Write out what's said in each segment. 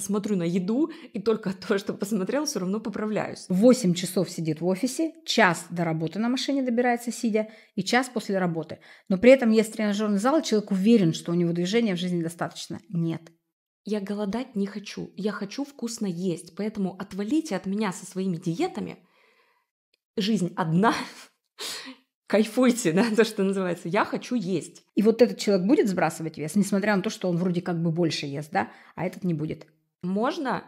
смотрю на еду, и только то, что посмотрел, все равно поправляюсь. 8 часов сидит в офисе, час до работы на машине добирается сидя, и час после работы. Но при этом есть тренажерный зал, человек уверен, что у него движения в жизни достаточно. Нет, я голодать не хочу, я хочу вкусно есть, поэтому отвалите от меня со своими диетами. Жизнь одна, кайфуйте, да, то, что называется. Я хочу есть. И вот этот человек будет сбрасывать вес, несмотря на то, что он вроде как бы больше ест, да, а этот не будет. Можно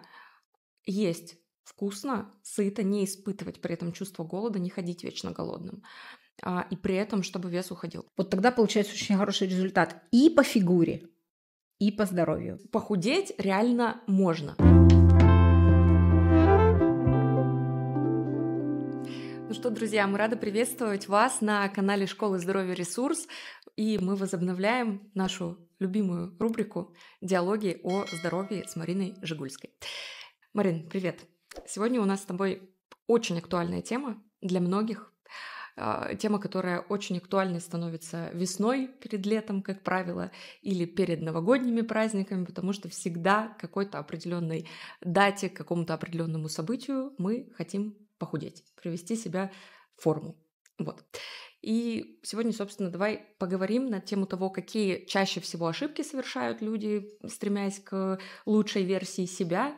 есть вкусно, сыто, не испытывать при этом чувство голода, не ходить вечно голодным. А, и при этом, чтобы вес уходил. Вот тогда получается очень хороший результат и по фигуре, и по здоровью. Похудеть реально можно. Ну что, друзья, мы рады приветствовать вас на канале Школы Здоровья Ресурс и мы возобновляем нашу любимую рубрику «Диалоги о здоровье» с Мариной Жигульской. Марин, привет! Сегодня у нас с тобой очень актуальная тема для многих, а, тема, которая очень актуальной становится весной перед летом, как правило, или перед новогодними праздниками, потому что всегда какой-то определенной дате, какому-то определенному событию мы хотим похудеть, привести себя в форму. Вот. И сегодня, собственно, давай поговорим на тему того, какие чаще всего ошибки совершают люди, стремясь к лучшей версии себя,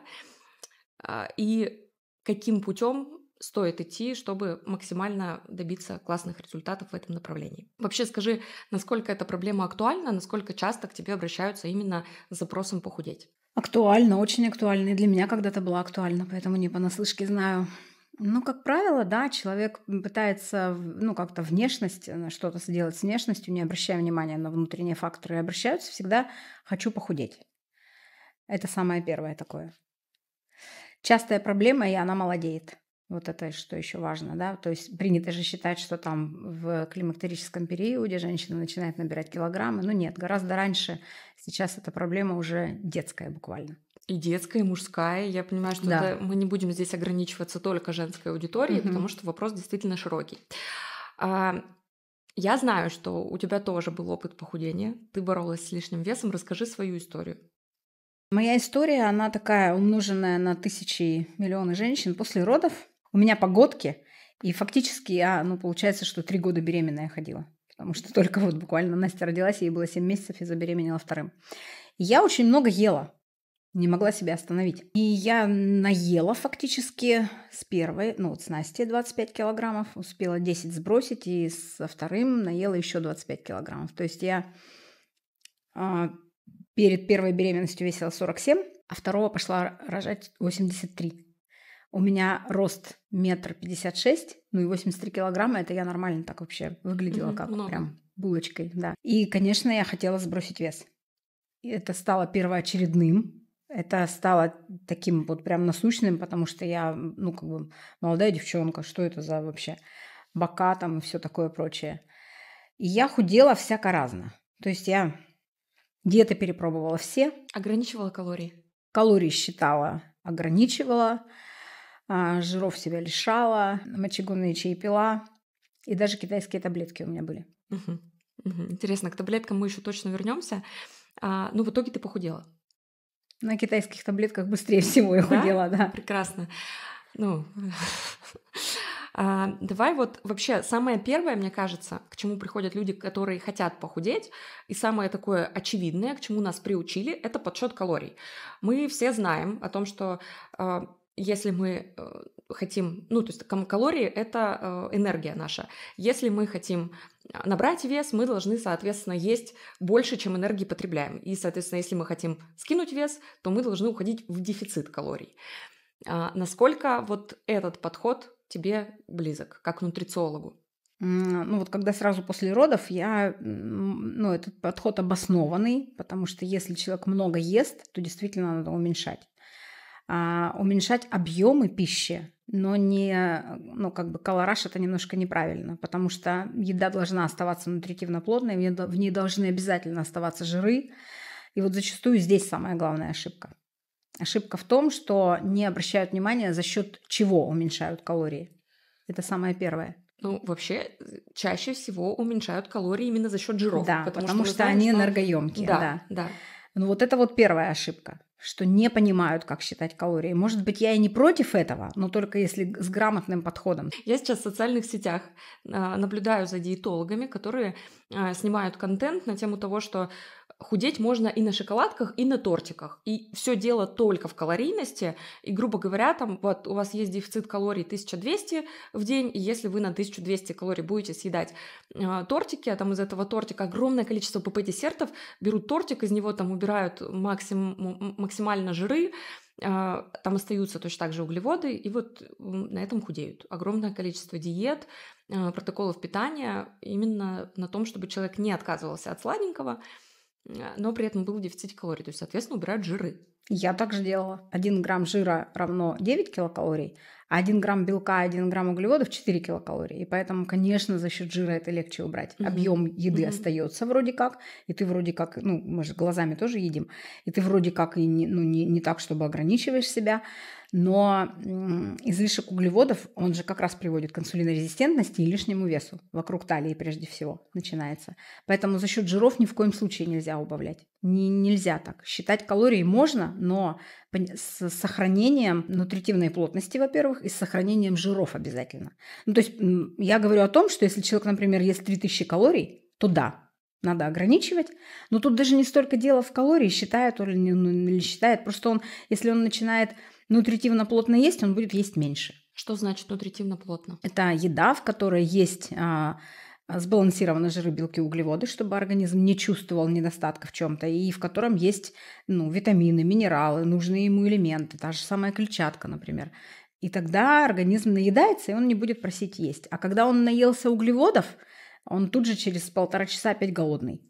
а, и каким путем стоит идти, чтобы максимально добиться классных результатов в этом направлении. Вообще скажи, насколько эта проблема актуальна, насколько часто к тебе обращаются именно с запросом похудеть? Актуально, очень актуально. И для меня когда-то была актуальна, поэтому не понаслышке знаю. Ну, как правило, да, человек пытается, ну, как-то внешность, э, что-то сделать с внешностью, не обращая внимания на внутренние факторы, обращаются всегда «хочу похудеть». Это самое первое такое. Частая проблема, и она молодеет. Вот это, что еще важно, да, то есть принято же считать, что там в климактерическом периоде женщина начинает набирать килограммы, ну нет, гораздо раньше сейчас эта проблема уже детская буквально и детская, и мужская. Я понимаю, что да. это, мы не будем здесь ограничиваться только женской аудиторией, угу. потому что вопрос действительно широкий. А, я знаю, что у тебя тоже был опыт похудения. Ты боролась с лишним весом. Расскажи свою историю. Моя история, она такая умноженная на тысячи, миллионы женщин после родов. У меня погодки, и фактически я, ну, получается, что три года беременная ходила. Потому что только вот буквально Настя родилась, ей было 7 месяцев, и забеременела вторым. И я очень много ела не могла себя остановить. И я наела фактически с первой, ну вот с Настей 25 килограммов, успела 10 сбросить, и со вторым наела еще 25 килограммов. То есть я э, перед первой беременностью весила 47, а второго пошла рожать 83. У меня рост метр пятьдесят шесть, ну и 83 килограмма, это я нормально так вообще выглядела, mm-hmm, как много. прям булочкой, да. И, конечно, я хотела сбросить вес. И это стало первоочередным это стало таким вот прям насущным, потому что я, ну, как бы молодая девчонка, что это за вообще бока там и все такое прочее. И я худела всяко разно. То есть я диеты перепробовала все. Ограничивала калории? Калории считала, ограничивала, а, жиров себя лишала, мочегонные чаи пила, и даже китайские таблетки у меня были. Угу. Угу. Интересно, к таблеткам мы еще точно вернемся. А, ну, в итоге ты похудела. На китайских таблетках быстрее всего я да? худела, да. Прекрасно. Ну, а, давай вот вообще самое первое, мне кажется, к чему приходят люди, которые хотят похудеть, и самое такое очевидное, к чему нас приучили, это подсчет калорий. Мы все знаем о том, что а, если мы э, хотим, ну, то есть калории — это э, энергия наша. Если мы хотим а, набрать вес, мы должны, соответственно, есть больше, чем энергии потребляем. И, соответственно, если мы хотим скинуть вес, то мы должны уходить в дефицит калорий. А насколько вот этот подход тебе близок, как нутрициологу? Ну вот когда сразу после родов, я, ну этот подход обоснованный, потому что если человек много ест, то действительно надо уменьшать. А, уменьшать объемы пищи, но не, ну, как бы колораж это немножко неправильно, потому что еда должна оставаться нутритивно плотной, в ней должны обязательно оставаться жиры. И вот зачастую здесь самая главная ошибка. Ошибка в том, что не обращают внимания, за счет чего уменьшают калории. Это самое первое. Ну, вообще, чаще всего уменьшают калории именно за счет жиров. Да, потому, потому что, что знаем, они что... энергоемкие. Да, да. да. Ну, вот это вот первая ошибка что не понимают, как считать калории. Может быть, я и не против этого, но только если с грамотным подходом. Я сейчас в социальных сетях а, наблюдаю за диетологами, которые а, снимают контент на тему того, что худеть можно и на шоколадках, и на тортиках. И все дело только в калорийности. И, грубо говоря, там вот у вас есть дефицит калорий 1200 в день, и если вы на 1200 калорий будете съедать э, тортики, а там из этого тортика огромное количество ПП-десертов, берут тортик, из него там убирают максимум, максимально жиры, а, там остаются точно так же углеводы, и вот на этом худеют. Огромное количество диет, а, протоколов питания именно на том, чтобы человек не отказывался от сладенького, Э, но при этом был в дефиците калорий. То есть, соответственно, убирают жиры. Я также делала. 1 грамм жира равно 9 килокалорий, а 1 грамм белка, 1 грамм углеводов 4 килокалории. И поэтому, конечно, за счет жира это легче убрать. Угу. Объем еды угу. остается вроде как, и ты вроде как, ну, мы же глазами тоже едим, и ты вроде как и не, ну, не, не так, чтобы ограничиваешь себя. Но излишек углеводов, он же как раз приводит к инсулинорезистентности и лишнему весу. Вокруг талии прежде всего начинается. Поэтому за счет жиров ни в коем случае нельзя убавлять. Не, нельзя так. Считать калории можно, но с сохранением нутритивной плотности, во-первых, и с сохранением жиров обязательно. Ну, то есть я говорю о том, что если человек, например, ест 3000 калорий, то да, надо ограничивать. Но тут даже не столько дело в калории, считает он ну, или не считает. Просто он, если он начинает нутритивно плотно есть, он будет есть меньше. Что значит нутритивно плотно? Это еда, в которой есть а, сбалансированные жиры, белки, углеводы, чтобы организм не чувствовал недостатка в чем-то, и в котором есть ну, витамины, минералы, нужные ему элементы, та же самая клетчатка, например. И тогда организм наедается, и он не будет просить есть. А когда он наелся углеводов, он тут же через полтора часа опять голодный.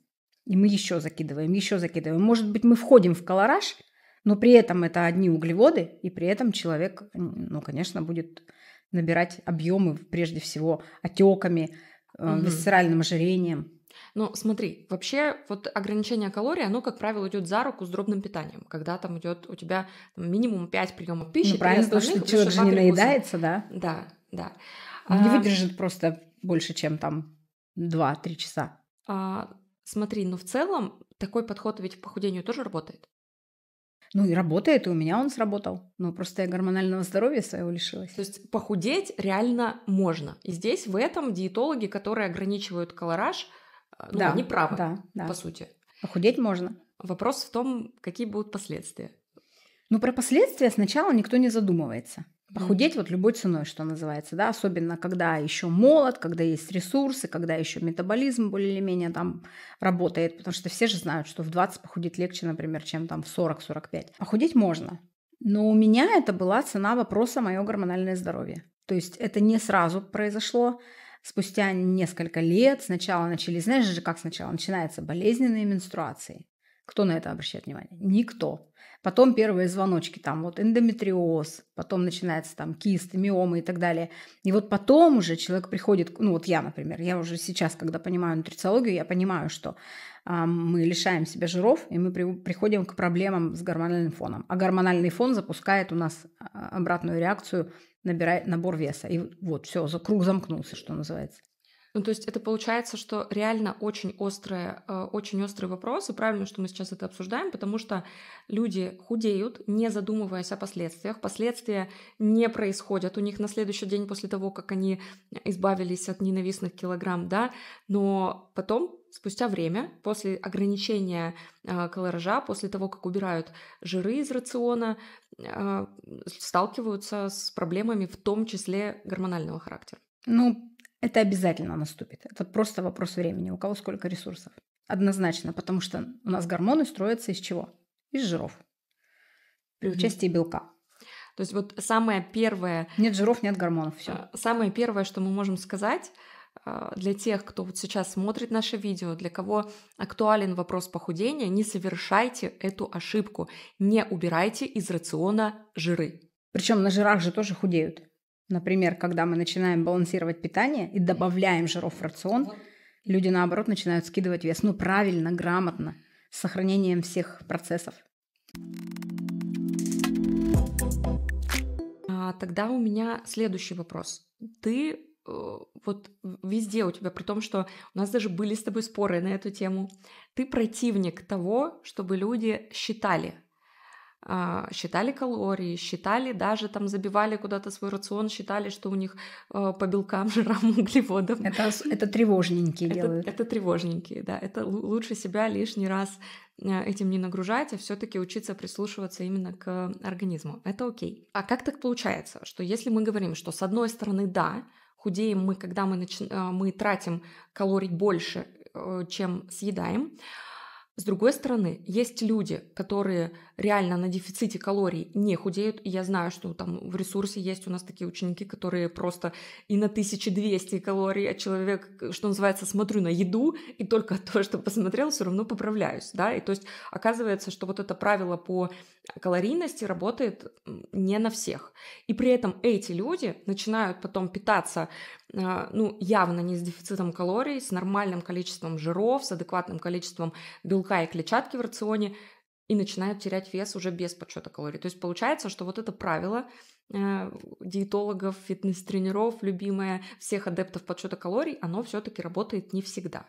И мы еще закидываем, еще закидываем. Может быть, мы входим в колораж – но при этом это одни углеводы, и при этом человек, ну, конечно, будет набирать объемы прежде всего отеками, угу. висцеральным ожирением. Ну, смотри, вообще вот ограничение калорий, оно, как правило, идет за руку с дробным питанием, когда там идет у тебя там, минимум 5 приемов пищи. Ну, правильно, потому что человек же не наедается, да? Да, да. Он а, не выдержит просто больше, чем там 2-3 часа. А, смотри, но в целом такой подход ведь к похудению тоже работает. Ну и работает, и у меня он сработал. Но просто я гормонального здоровья своего лишилась. То есть похудеть реально можно. И здесь в этом диетологи, которые ограничивают колораж, э, ну, да, они правы, да, да. по сути. Похудеть можно. Вопрос в том, какие будут последствия. Ну, про последствия сначала никто не задумывается. Похудеть вот любой ценой, что называется, да, особенно когда еще молод, когда есть ресурсы, когда еще метаболизм более или менее там работает, потому что все же знают, что в 20 похудеть легче, например, чем там в 40-45. Похудеть можно, но у меня это была цена вопроса мое гормональное здоровье. То есть это не сразу произошло, спустя несколько лет сначала начались, знаешь же, как сначала начинаются болезненные менструации. Кто на это обращает внимание? Никто. Потом первые звоночки, там вот эндометриоз, потом начинается там кисты, миомы и так далее. И вот потом уже человек приходит, ну вот я, например, я уже сейчас, когда понимаю нутрициологию, я понимаю, что а, мы лишаем себя жиров, и мы при, приходим к проблемам с гормональным фоном. А гормональный фон запускает у нас а, обратную реакцию набирает набор веса. И вот все, за круг замкнулся, что называется. Ну, то есть это получается, что реально очень острые, э, очень острые вопросы. Правильно, что мы сейчас это обсуждаем, потому что люди худеют, не задумываясь о последствиях. Последствия не происходят у них на следующий день после того, как они избавились от ненавистных килограмм, да, но потом спустя время, после ограничения э, колоража, после того, как убирают жиры из рациона, э, сталкиваются с проблемами, в том числе гормонального характера. Ну, это обязательно наступит. Это просто вопрос времени. У кого сколько ресурсов. Однозначно, потому что у нас гормоны строятся из чего? Из жиров. При участии белка. То есть вот самое первое... Нет жиров, нет гормонов, все. А, самое первое, что мы можем сказать а, для тех, кто вот сейчас смотрит наше видео, для кого актуален вопрос похудения, не совершайте эту ошибку, не убирайте из рациона жиры. Причем на жирах же тоже худеют. Например, когда мы начинаем балансировать питание и добавляем жиров в рацион, люди наоборот начинают скидывать вес. Ну, правильно, грамотно, с сохранением всех процессов. А, тогда у меня следующий вопрос. Ты э, вот везде у тебя, при том, что у нас даже были с тобой споры на эту тему, ты противник того, чтобы люди считали а, считали калории, считали даже там забивали куда-то свой рацион, считали, что у них а, по белкам, жирам, углеводам. Это, это тревожненькие это, делают. Это тревожненькие, да. Это лучше себя лишний раз а, этим не нагружать, а все-таки учиться прислушиваться именно к организму. Это окей. А как так получается, что если мы говорим, что с одной стороны, да, худеем мы, когда мы, начи- мы тратим калорий больше, э, чем съедаем, с другой стороны, есть люди, которые реально на дефиците калорий не худеют. И я знаю, что там в ресурсе есть у нас такие ученики, которые просто и на 1200 калорий, а человек, э, что называется, смотрю на еду, и только то, что посмотрел, все равно поправляюсь. Да? И то есть оказывается, что вот это правило по калорийности работает не на всех. И при этом эти люди начинают потом питаться э, ну, явно не с дефицитом калорий, с нормальным количеством жиров, с адекватным количеством белков, белка и клетчатки в рационе и начинают терять вес уже без подсчета калорий. То есть получается, что вот это правило э, диетологов, фитнес-тренеров, любимое всех адептов подсчета калорий, оно все-таки работает не всегда.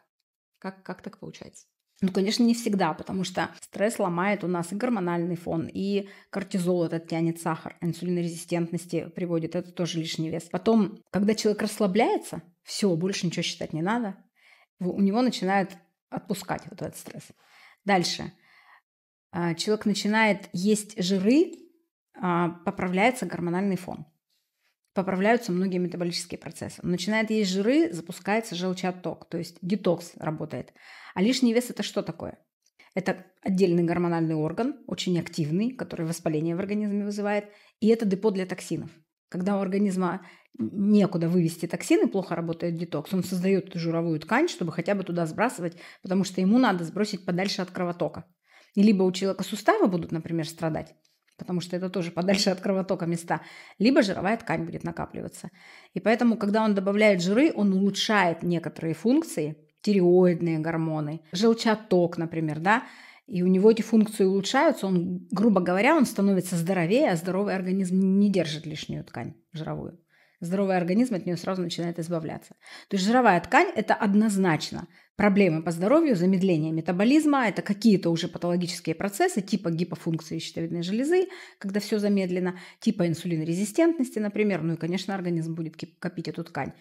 Как, как так получается? Ну, конечно, не всегда, потому что стресс ломает у нас и гормональный фон, и кортизол этот тянет сахар, инсулинорезистентности приводит, это тоже лишний вес. Потом, когда человек расслабляется, все, больше ничего считать не надо, у него начинает отпускать вот этот стресс. Дальше. А, человек начинает есть жиры, а, поправляется гормональный фон. Поправляются многие метаболические процессы. начинает есть жиры, запускается желчный желчеотток, то есть детокс работает. А лишний вес – это что такое? Это отдельный гормональный орган, очень активный, который воспаление в организме вызывает, и это депо для токсинов. Когда у организма некуда вывести токсины, плохо работает детокс, он создает жировую ткань, чтобы хотя бы туда сбрасывать, потому что ему надо сбросить подальше от кровотока. И либо у человека суставы будут, например, страдать, потому что это тоже подальше от кровотока места, либо жировая ткань будет накапливаться. И поэтому, когда он добавляет жиры, он улучшает некоторые функции, тиреоидные гормоны, желчаток, например, да, и у него эти функции улучшаются, он, грубо говоря, он становится здоровее, а здоровый организм не держит лишнюю ткань жировую. Здоровый организм от нее сразу начинает избавляться. То есть жировая ткань – это однозначно проблемы по здоровью, замедление метаболизма, это какие-то уже патологические процессы типа гипофункции щитовидной железы, когда все замедлено, типа инсулинорезистентности, например. Ну и, конечно, организм будет копить эту ткань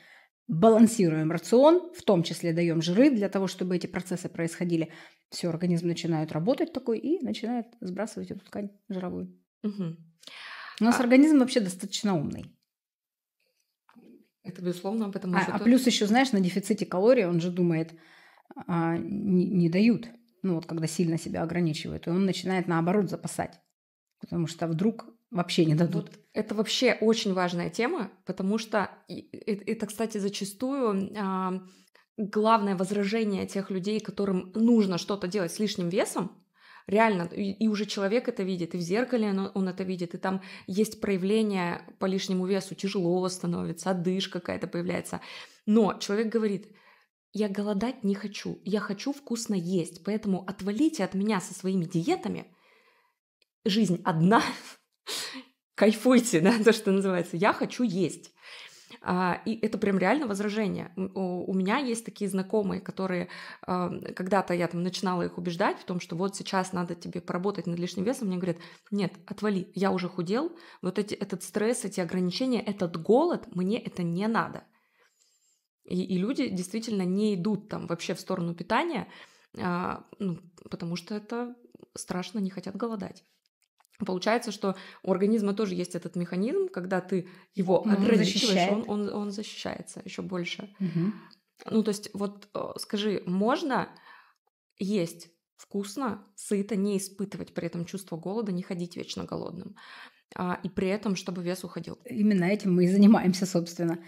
балансируем рацион, в том числе даем жиры для того, чтобы эти процессы происходили. Все, организм начинает работать такой и начинает сбрасывать эту ткань жировую. Угу. У нас а... организм вообще достаточно умный. Это безусловно об этом. А, а плюс еще, знаешь, на дефиците калорий он же думает, а, не, не дают. Ну вот, когда сильно себя ограничивают, и он начинает наоборот запасать, потому что вдруг вообще не дадут. Вот это вообще очень важная тема, потому что это, кстати, зачастую а, главное возражение тех людей, которым нужно что-то делать с лишним весом, реально, и, уже человек это видит, и в зеркале он, это видит, и там есть проявление по лишнему весу, тяжело становится, одышь какая-то появляется. Но человек говорит, я голодать не хочу, я хочу вкусно есть, поэтому отвалите от меня со своими диетами, жизнь одна, кайфуйте, да, то, что называется, я хочу есть. А, и это прям реально возражение. У, у меня есть такие знакомые, которые а, когда-то я там начинала их убеждать в том, что вот сейчас надо тебе поработать над лишним весом, мне говорят, нет, отвали, я уже худел, вот эти, этот стресс, эти ограничения, этот голод, мне это не надо. И, и люди действительно не идут там вообще в сторону питания, а, ну, потому что это страшно, не хотят голодать. Получается, что у организма тоже есть этот механизм, когда ты его он ограничиваешь, он, он, он защищается еще больше. Угу. Ну, то есть, вот э, скажи, можно есть вкусно, сыто, не испытывать при этом чувство голода, не ходить вечно голодным, а, и при этом, чтобы вес уходил? Именно этим мы и занимаемся, собственно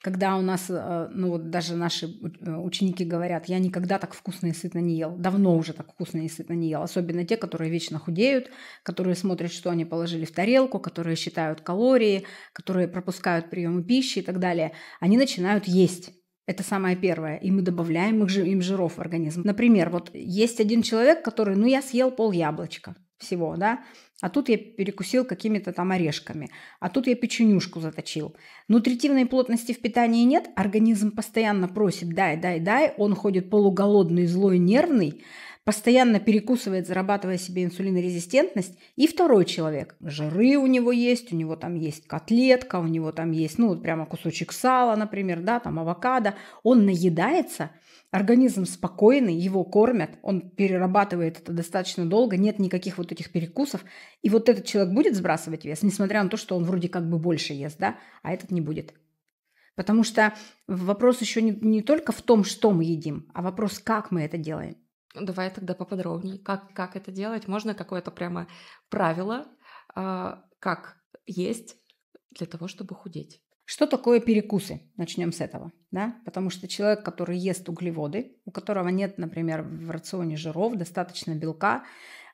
когда у нас, э, ну вот даже наши э, ученики говорят, я никогда так вкусно и сытно не ел, давно уже так вкусно и сытно не ел, особенно те, которые вечно худеют, которые смотрят, что они положили в тарелку, которые считают калории, которые пропускают приемы пищи и так далее, они начинают есть. Это самое первое. И мы добавляем им жиров в организм. Например, вот есть один человек, который, ну, я съел пол яблочка всего, да, а тут я перекусил какими-то там орешками, а тут я печенюшку заточил. Нутритивной плотности в питании нет, организм постоянно просит дай, дай, дай, он ходит полуголодный, злой, нервный, постоянно перекусывает, зарабатывая себе инсулинорезистентность. И второй человек. Жиры у него есть, у него там есть котлетка, у него там есть, ну, вот прямо кусочек сала, например, да, там авокадо. Он наедается – Организм спокойный, его кормят, он перерабатывает это достаточно долго, нет никаких вот этих перекусов. И вот этот человек будет сбрасывать вес, несмотря на то, что он вроде как бы больше ест, да, а этот не будет. Потому что вопрос еще не, не только в том, что мы едим, а вопрос, как мы это делаем. Давай тогда поподробнее. Как, как это делать? Можно какое-то прямо правило, э, как есть для того, чтобы худеть? Что такое перекусы? Начнем с этого. Да? Потому что человек, который ест углеводы, у которого нет, например, в рационе жиров, достаточно белка,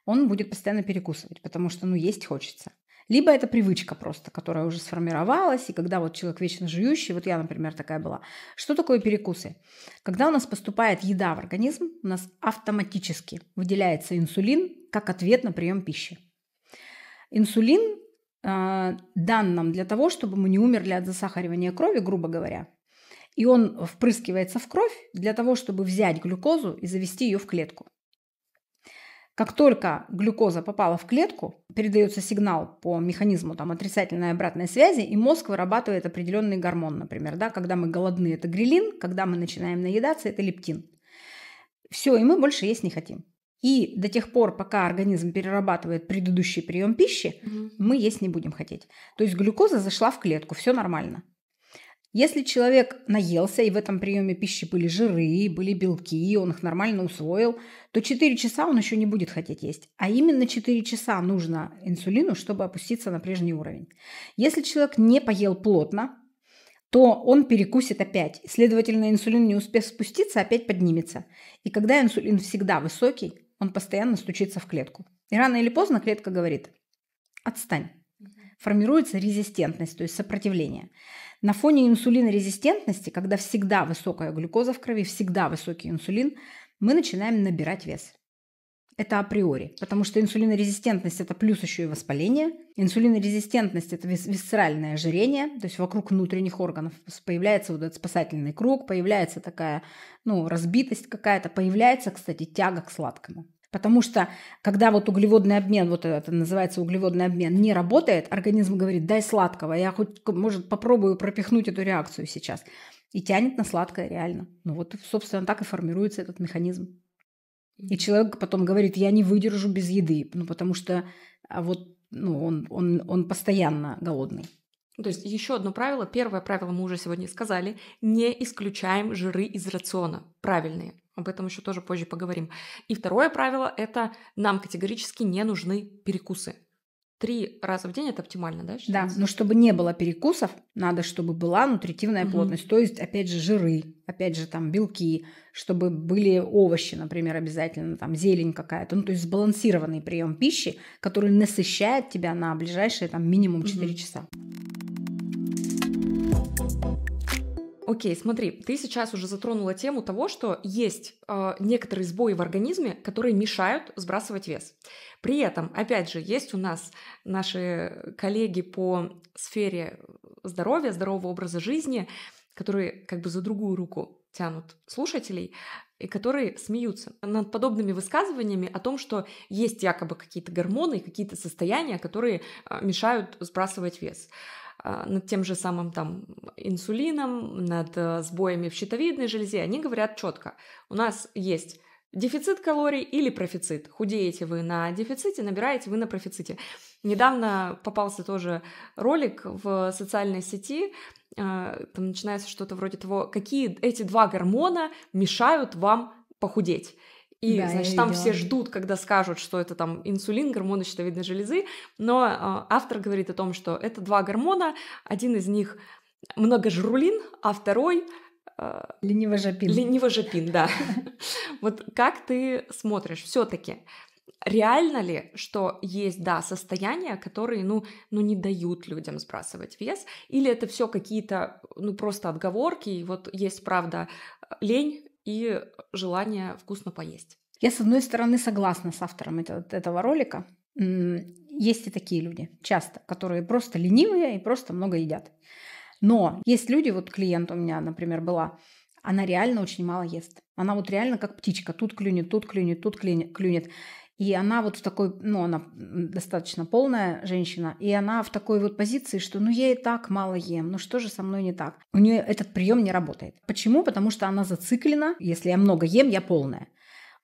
он будет постоянно перекусывать, потому что ну, есть хочется. Либо это привычка просто, которая уже сформировалась, и когда вот человек вечно жующий, вот я, например, такая была. Что такое перекусы? Когда у нас поступает еда в организм, у нас автоматически выделяется инсулин как ответ на прием пищи. Инсулин а, данным для того, чтобы мы не умерли от засахаривания крови, грубо говоря. И он впрыскивается в кровь для того, чтобы взять глюкозу и завести ее в клетку. Как только глюкоза попала в клетку, передается сигнал по механизму там, отрицательной обратной связи, и мозг вырабатывает определенный гормон, например. Да? Когда мы голодны, это грилин, когда мы начинаем наедаться, это лептин. Все, и мы больше есть не хотим. И до тех пор, пока организм перерабатывает предыдущий прием пищи, угу. мы есть не будем хотеть. То есть глюкоза зашла в клетку, все нормально. Если человек наелся, и в этом приеме пищи были жиры, были белки, он их нормально усвоил, то 4 часа он еще не будет хотеть есть. А именно 4 часа нужно инсулину, чтобы опуститься на прежний уровень. Если человек не поел плотно, то он перекусит опять. Следовательно, инсулин, не успев спуститься, опять поднимется. И когда инсулин всегда высокий, он постоянно стучится в клетку. И рано или поздно клетка говорит «отстань». Формируется резистентность, то есть сопротивление. На фоне инсулинорезистентности, когда всегда высокая глюкоза в крови, всегда высокий инсулин, мы начинаем набирать вес. Это априори, потому что инсулинорезистентность – это плюс еще и воспаление. Инсулинорезистентность – это вис- висцеральное ожирение, то есть вокруг внутренних органов появляется вот этот спасательный круг, появляется такая ну, разбитость какая-то, появляется, кстати, тяга к сладкому. Потому что когда вот углеводный обмен, вот это называется углеводный обмен, не работает, организм говорит, дай сладкого, я хоть, может, попробую пропихнуть эту реакцию сейчас. И тянет на сладкое реально. Ну вот, собственно, так и формируется этот механизм. И человек потом говорит, я не выдержу без еды, ну потому что а вот ну, он, он, он постоянно голодный. То есть еще одно правило, первое правило мы уже сегодня сказали, не исключаем жиры из рациона, правильные. Об этом еще тоже позже поговорим. И второе правило – это нам категорически не нужны перекусы. Три раза в день это оптимально, да? Считается? Да, но чтобы не было перекусов, надо, чтобы была нутритивная угу. плотность, то есть, опять же, жиры, опять же, там белки, чтобы были овощи, например, обязательно, там зелень какая-то, ну, то есть сбалансированный прием пищи, который насыщает тебя на ближайшие там минимум 4 угу. часа. Окей, смотри, ты сейчас уже затронула тему того, что есть э, некоторые сбои в организме, которые мешают сбрасывать вес. При этом, опять же, есть у нас наши коллеги по сфере здоровья, здорового образа жизни, которые как бы за другую руку тянут слушателей, и которые смеются над подобными высказываниями о том, что есть якобы какие-то гормоны, какие-то состояния, которые а, мешают сбрасывать вес. А, над тем же самым там инсулином, над э, сбоями в щитовидной железе, они говорят четко. У нас есть Дефицит калорий или профицит. Худеете вы на дефиците, набираете вы на профиците. Недавно попался тоже ролик в социальной сети, а, там начинается что-то вроде того, какие эти два гормона мешают вам похудеть. И, да, значит, там все ждут, когда скажут, что это там инсулин, гормоны щитовидной железы, но э, автор говорит о том, что это два гормона, один из них многожрулин, а второй... Э, а, ленивожапин. Ленивожапин, да. Вот как ты смотришь все таки реально ли, что есть, да, состояния, которые, ну, ну, не дают людям сбрасывать вес, или это все какие-то, ну, просто отговорки, и вот есть, правда, лень, и желание вкусно поесть. Я, с одной стороны, согласна с автором этого ролика. Есть и такие люди часто, которые просто ленивые и просто много едят. Но есть люди, вот клиент у меня, например, была, она реально очень мало ест. Она вот реально как птичка, тут клюнет, тут клюнет, тут клюнет. И она вот в такой, ну, она достаточно полная женщина, и она в такой вот позиции, что ну я и так мало ем, ну что же со мной не так? У нее этот прием не работает. Почему? Потому что она зациклена, если я много ем, я полная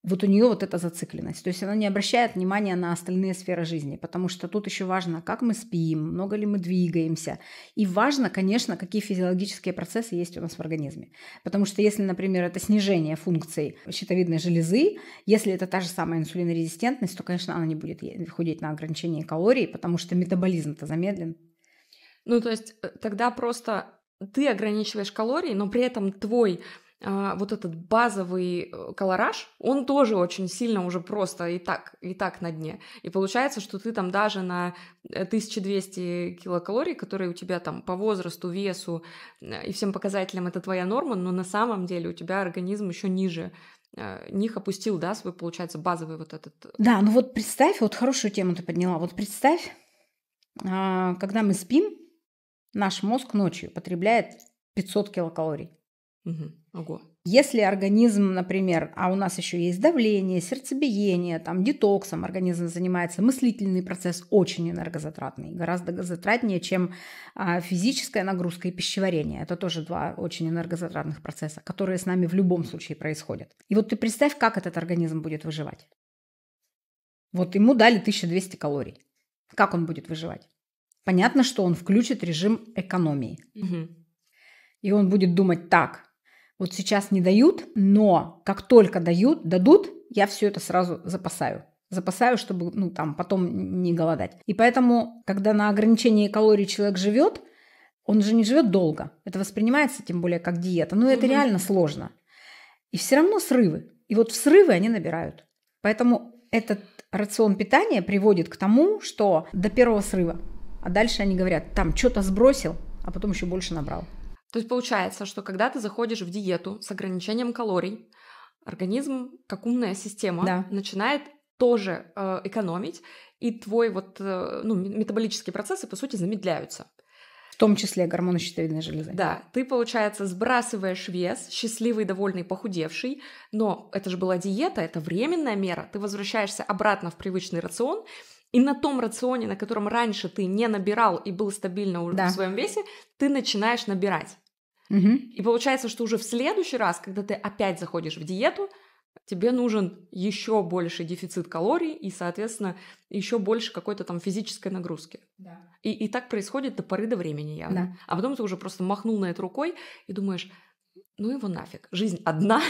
вот у нее вот эта зацикленность. То есть она не обращает внимания на остальные сферы жизни, потому что тут еще важно, как мы спим, много ли мы двигаемся. И важно, конечно, какие физиологические процессы есть у нас в организме. Потому что если, например, это снижение функций щитовидной железы, если это та же самая инсулинорезистентность, то, конечно, она не будет худеть на ограничение калорий, потому что метаболизм-то замедлен. Ну, то есть э, тогда просто ты ограничиваешь калории, но при этом твой а, вот этот базовый э, колораж, он тоже очень сильно уже просто и так, и так на дне. И получается, что ты там даже на 1200 э, килокалорий, которые у тебя там по возрасту, весу э, и всем показателям это твоя норма, но на самом деле у тебя организм еще ниже них опустил, да, свой, получается, базовый вот этот... Да, ну вот представь, вот хорошую тему ты подняла, вот представь, а, когда мы спим, наш мозг ночью потребляет 500 килокалорий. Угу. Ого. Если организм, например, а у нас еще есть давление, сердцебиение, там детоксом организм занимается, мыслительный процесс очень энергозатратный, гораздо затратнее, чем а, физическая нагрузка и пищеварение. Это тоже два очень энергозатратных процесса, которые с нами в любом случае происходят. И вот ты представь, как этот организм будет выживать. Вот ему дали 1200 калорий. Как он будет выживать? Понятно, что он включит режим экономии. Угу. И он будет думать так – вот сейчас не дают, но как только дают, дадут, я все это сразу запасаю. Запасаю, чтобы ну, там, потом не голодать. И поэтому, когда на ограничении калорий человек живет, он же не живет долго. Это воспринимается тем более как диета. Но ну, это реально сложно. И все равно срывы. И вот в срывы они набирают. Поэтому этот рацион питания приводит к тому, что до первого срыва. А дальше они говорят, там что-то сбросил, а потом еще больше набрал. То есть получается, что когда ты заходишь в диету с ограничением калорий, организм, как умная система, да. начинает тоже э, экономить, и твой вот э, ну, метаболические процессы, по сути, замедляются. В том числе гормоны щитовидной железы. Да, ты, получается, сбрасываешь вес, счастливый, довольный, похудевший, но это же была диета, это временная мера, ты возвращаешься обратно в привычный рацион, и на том рационе, на котором раньше ты не набирал и был стабильно да. в своем весе, ты начинаешь набирать. Угу. И получается, что уже в следующий раз, когда ты опять заходишь в диету, тебе нужен еще больше дефицит калорий и, соответственно, еще больше какой-то там физической нагрузки. Да. И, и так происходит до поры до времени явно. Да. А потом ты уже просто махнул на это рукой и думаешь, ну его нафиг, жизнь одна,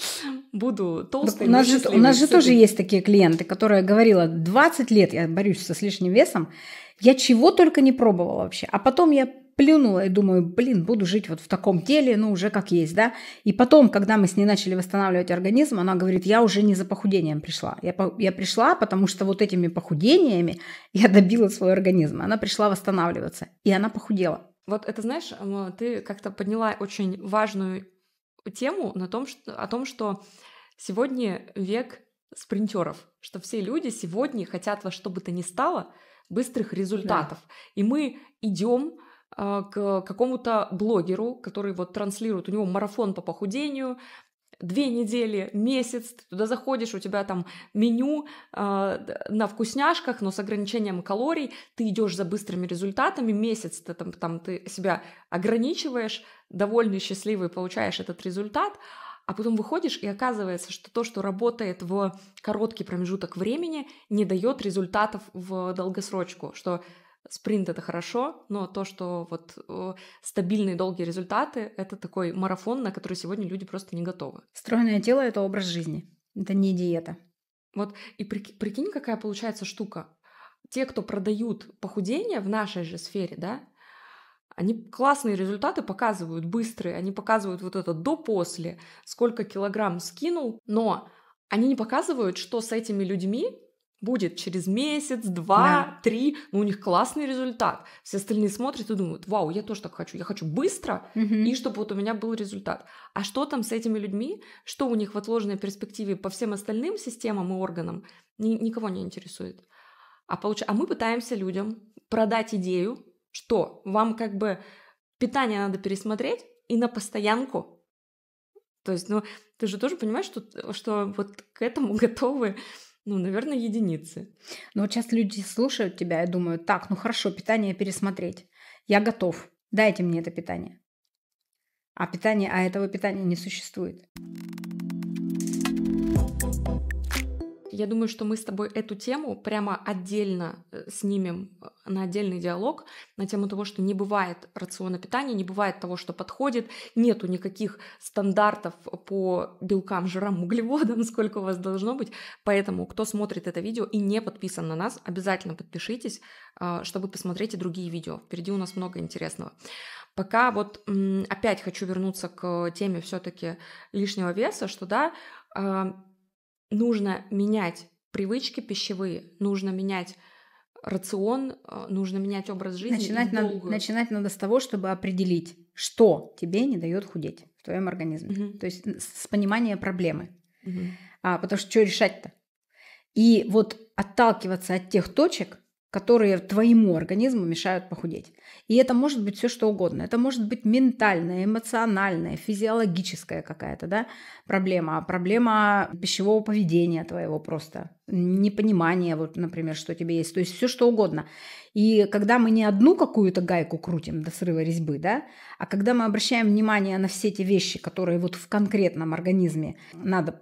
буду толстой. у нас, же, у нас же тоже есть такие клиенты, которые говорила, 20 лет я борюсь со с лишним весом, я чего только не пробовала вообще, а потом я плюнула и думаю, блин, буду жить вот в таком теле, ну уже как есть, да. И потом, когда мы с ней начали восстанавливать организм, она говорит, я уже не за похудением пришла. Я, по... я пришла, потому что вот этими похудениями я добила свой организм. Она пришла восстанавливаться, и она похудела. Вот это, знаешь, ты как-то подняла очень важную тему на том, что, о том, что сегодня век спринтеров, что все люди сегодня хотят во что бы то ни стало быстрых результатов. Да. И мы идем а, к какому-то блогеру, который вот транслирует, у него марафон по похудению, две недели, месяц, ты туда заходишь, у тебя там меню э, на вкусняшках, но с ограничением калорий, ты идешь за быстрыми результатами, месяц ты там, там ты себя ограничиваешь, довольный, счастливый получаешь этот результат, а потом выходишь, и оказывается, что то, что работает в короткий промежуток времени, не дает результатов в долгосрочку, что спринт это хорошо, но то, что вот э, стабильные долгие результаты, это такой марафон, на который сегодня люди просто не готовы. Стройное тело это образ жизни, это не диета. Вот и прикинь, прикинь, какая получается штука. Те, кто продают похудение в нашей же сфере, да, они классные результаты показывают, быстрые, они показывают вот это до-после, сколько килограмм скинул, но они не показывают, что с этими людьми будет через месяц, два, да. три, но ну, у них классный результат. Все остальные смотрят и думают, вау, я тоже так хочу, я хочу быстро, угу. и чтобы вот у меня был результат. А что там с этими людьми, что у них в отложенной перспективе по всем остальным системам и органам, ни- никого не интересует. А, получ... а мы пытаемся людям продать идею, что вам как бы питание надо пересмотреть и на постоянку. То есть, ну, ты же тоже понимаешь, что, что вот к этому готовы ну, наверное, единицы. Но вот сейчас люди слушают тебя и думают, так, ну хорошо, питание пересмотреть. Я готов. Дайте мне это питание. А питание, а этого питания не существует. я думаю, что мы с тобой эту тему прямо отдельно э, снимем э, на отдельный диалог, на тему того, что не бывает рациона питания, не бывает того, что подходит, нету никаких стандартов по белкам, жирам, углеводам, сколько у вас должно быть. Поэтому, кто смотрит это видео и не подписан на нас, обязательно подпишитесь, э, чтобы посмотреть и другие видео. Впереди у нас много интересного. Пока вот опять хочу вернуться к теме все-таки лишнего веса, что да, нужно менять привычки пищевые, нужно менять рацион, а, нужно менять образ жизни. Начинать, надо, начинать надо с того, чтобы определить, что тебе не дает худеть в твоем организме. Угу. То есть с понимания проблемы. Угу. А, потому что что решать-то? И вот отталкиваться от тех точек, которые твоему организму мешают похудеть. И это может быть все что угодно. Это может быть ментальная, эмоциональная, физиологическая какая-то да, проблема. А проблема пищевого поведения твоего просто. Непонимание, вот, например, что тебе есть. То есть все что угодно. И когда мы не одну какую-то гайку крутим до срыва резьбы, да, а когда мы обращаем внимание на все те вещи, которые вот в конкретном организме надо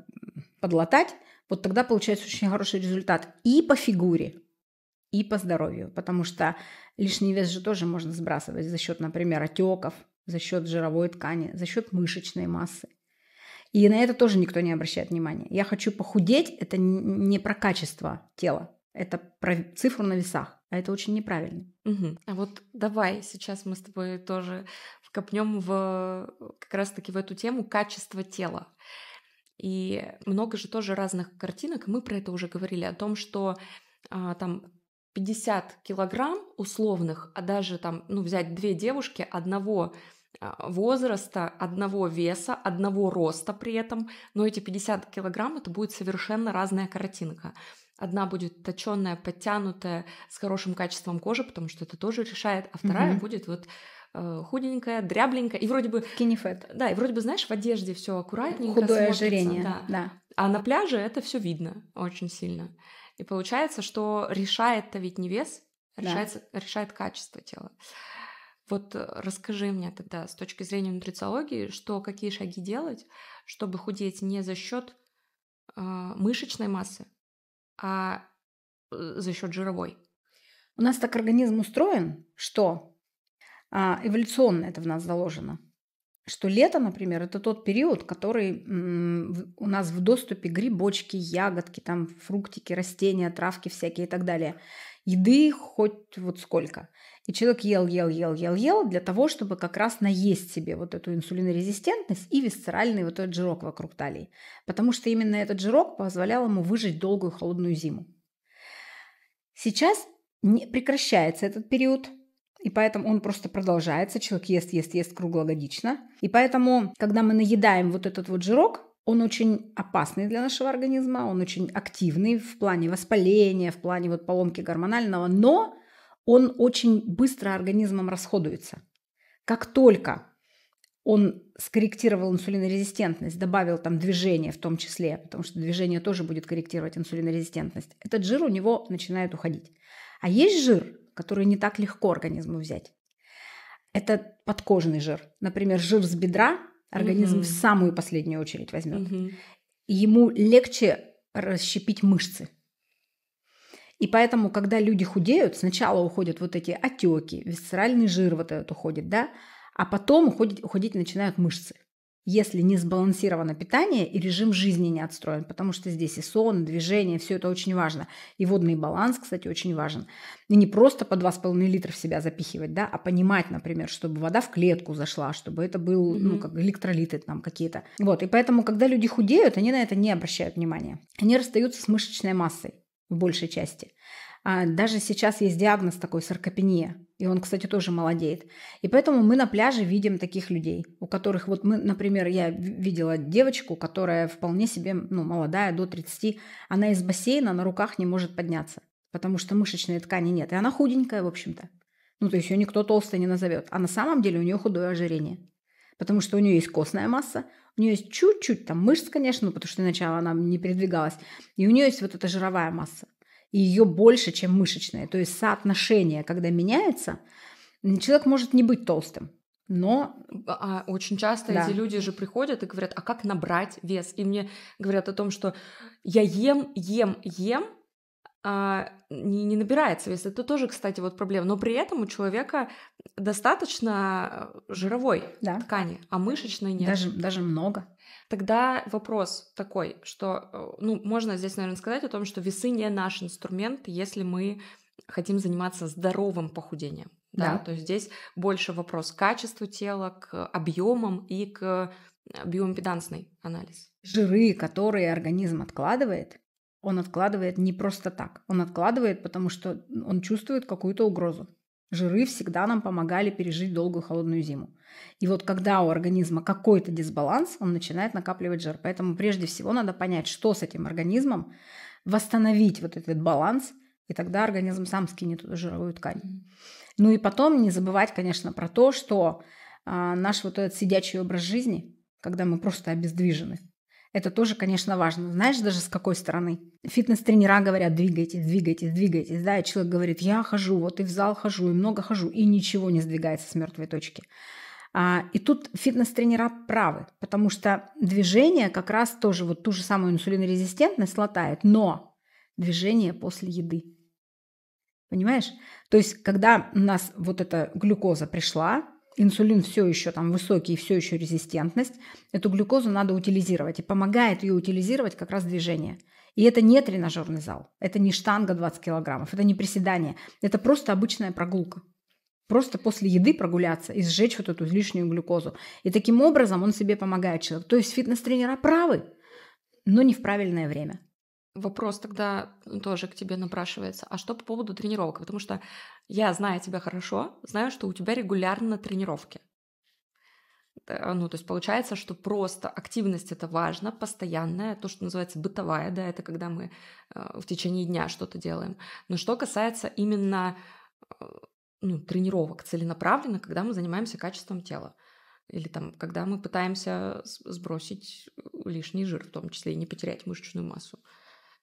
подлатать, вот тогда получается очень хороший результат и по фигуре, и по здоровью, потому что лишний вес же тоже можно сбрасывать за счет, например, отеков, за счет жировой ткани, за счет мышечной массы. И на это тоже никто не обращает внимания. Я хочу похудеть, это не про качество тела, это про цифру на весах, а это очень неправильно. Угу. А вот давай сейчас мы с тобой тоже вкопнем в как раз-таки в эту тему качество тела. И много же тоже разных картинок, мы про это уже говорили, о том, что а, там 50 килограмм условных, а даже там, ну, взять две девушки одного а, возраста, одного веса, одного роста при этом, но эти 50 килограмм это будет совершенно разная картинка. Одна будет точенная, подтянутая, с хорошим качеством кожи, потому что это тоже решает, а вторая mm-hmm. будет вот э, худенькая, дрябленькая, и вроде бы... Кинефет. Да, и вроде бы, знаешь, в одежде все аккуратненько Худое смотрится, ожирение, да. да. А на пляже это все видно очень сильно. И получается, что решает-то ведь не вес, а решается, да. решает качество тела. Вот э, расскажи мне тогда с точки зрения нутрициологии, что какие шаги делать, чтобы худеть не за счет э, мышечной массы, а э, за счет жировой. У нас так организм устроен, что э, эволюционно это в нас заложено – что лето, например, это тот период, который у нас в доступе грибочки, ягодки, там фруктики, растения, травки всякие и так далее. Еды хоть вот сколько. И человек ел, ел, ел, ел, ел для того, чтобы как раз наесть себе вот эту инсулинорезистентность и висцеральный вот этот жирок вокруг талии. Потому что именно этот жирок позволял ему выжить долгую холодную зиму. Сейчас не прекращается этот период – и поэтому он просто продолжается, человек ест, ест, ест круглогодично. И поэтому, когда мы наедаем вот этот вот жирок, он очень опасный для нашего организма, он очень активный в плане воспаления, в плане вот поломки гормонального, но он очень быстро организмом расходуется. Как только он скорректировал инсулинорезистентность, добавил там движение в том числе, потому что движение тоже будет корректировать инсулинорезистентность, этот жир у него начинает уходить. А есть жир, которую не так легко организму взять. Это подкожный жир. Например, жир с бедра организм угу. в самую последнюю очередь возьмет. Угу. Ему легче расщепить мышцы. И поэтому, когда люди худеют, сначала уходят вот эти отеки, висцеральный жир вот этот уходит, да, а потом уходить, уходить начинают мышцы если не сбалансировано питание и режим жизни не отстроен, потому что здесь и сон, и движение, все это очень важно. И водный баланс, кстати, очень важен. И не просто по 2,5 литра в себя запихивать, да, а понимать, например, чтобы вода в клетку зашла, чтобы это был, mm-hmm. ну, как электролиты там какие-то. Вот, и поэтому, когда люди худеют, они на это не обращают внимания. Они расстаются с мышечной массой в большей части. А, даже сейчас есть диагноз такой саркопения. И он, кстати, тоже молодеет. И поэтому мы на пляже видим таких людей, у которых вот мы, например, я видела девочку, которая вполне себе ну, молодая, до 30, она из бассейна на руках не может подняться, потому что мышечной ткани нет. И она худенькая, в общем-то. Ну, то есть ее никто толстой не назовет. А на самом деле у нее худое ожирение. Потому что у нее есть костная масса, у нее есть чуть-чуть там мышц, конечно, ну, потому что сначала она не передвигалась. И у нее есть вот эта жировая масса и ее больше, чем мышечная. То есть соотношение, когда меняется, человек может не быть толстым, но а, а очень часто да. эти люди же приходят и говорят, а как набрать вес? И мне говорят о том, что я ем, ем, ем, а, не, не набирается вес. Это тоже, кстати, вот проблема. Но при этом у человека достаточно э, жировой да. ткани, а мышечной нет. Даже, даже много. Тогда вопрос такой, что, э, ну, можно здесь, наверное, сказать о том, что весы не наш инструмент, если мы хотим заниматься здоровым похудением. Да. да, то есть здесь больше вопрос к качеству тела, к объемам и к э, биомпедансный анализ. Жиры, которые организм откладывает, он откладывает не просто так. Он откладывает, потому что он чувствует какую-то угрозу. Жиры всегда нам помогали пережить долгую холодную зиму. И вот когда у организма какой-то дисбаланс, он начинает накапливать жир. Поэтому прежде всего надо понять, что с этим организмом, восстановить вот этот баланс, и тогда организм сам скинет эту жировую ткань. Ну и потом не забывать, конечно, про то, что а, наш вот этот сидячий образ жизни, когда мы просто обездвижены – это тоже, конечно, важно. Знаешь, даже с какой стороны? Фитнес-тренера говорят, двигайтесь, двигайтесь, двигайтесь. Да, и человек говорит, я хожу, вот и в зал хожу, и много хожу, и ничего не сдвигается с мертвой точки. А, и тут фитнес-тренера правы, потому что движение как раз тоже вот ту же самую инсулинорезистентность латает, но движение после еды. Понимаешь? То есть, когда у нас вот эта глюкоза пришла, инсулин все еще там высокий, все еще резистентность, эту глюкозу надо утилизировать. И помогает ее утилизировать как раз движение. И это не тренажерный зал, это не штанга 20 килограммов, это не приседание, это просто обычная прогулка. Просто после еды прогуляться и сжечь вот эту лишнюю глюкозу. И таким образом он себе помогает человек. То есть фитнес-тренера правы, но не в правильное время. Вопрос тогда ну, тоже к тебе напрашивается. А что по поводу тренировок? Потому что я, знаю тебя хорошо, знаю, что у тебя регулярно тренировки. Ну, то есть получается, что просто активность это важно, постоянная, то, что называется бытовая, да, это когда мы э, в течение дня что-то делаем. Но что касается именно э, ну, тренировок целенаправленно, когда мы занимаемся качеством тела или там, когда мы пытаемся сбросить лишний жир, в том числе и не потерять мышечную массу.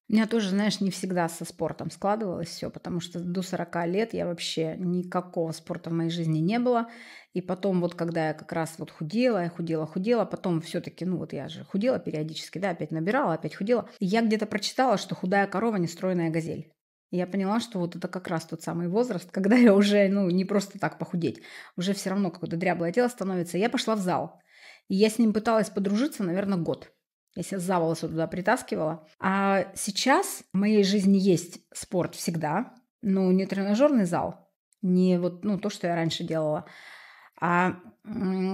У меня тоже, знаешь, не всегда со спортом складывалось все, потому что до 40 лет я вообще никакого спорта в моей жизни не было. И потом вот когда я как раз вот худела, я худела, худела, потом все-таки, ну вот я же худела периодически, да, опять набирала, опять худела. И я где-то прочитала, что худая корова не стройная газель. И я поняла, что вот это как раз тот самый возраст, когда я уже, ну, не просто так похудеть, уже все равно какое-то дряблое тело становится. я пошла в зал. И я с ним пыталась подружиться, наверное, год. Я себя за волосы туда притаскивала. А сейчас в моей жизни есть спорт всегда. но не тренажерный зал, не вот ну, то, что я раньше делала, а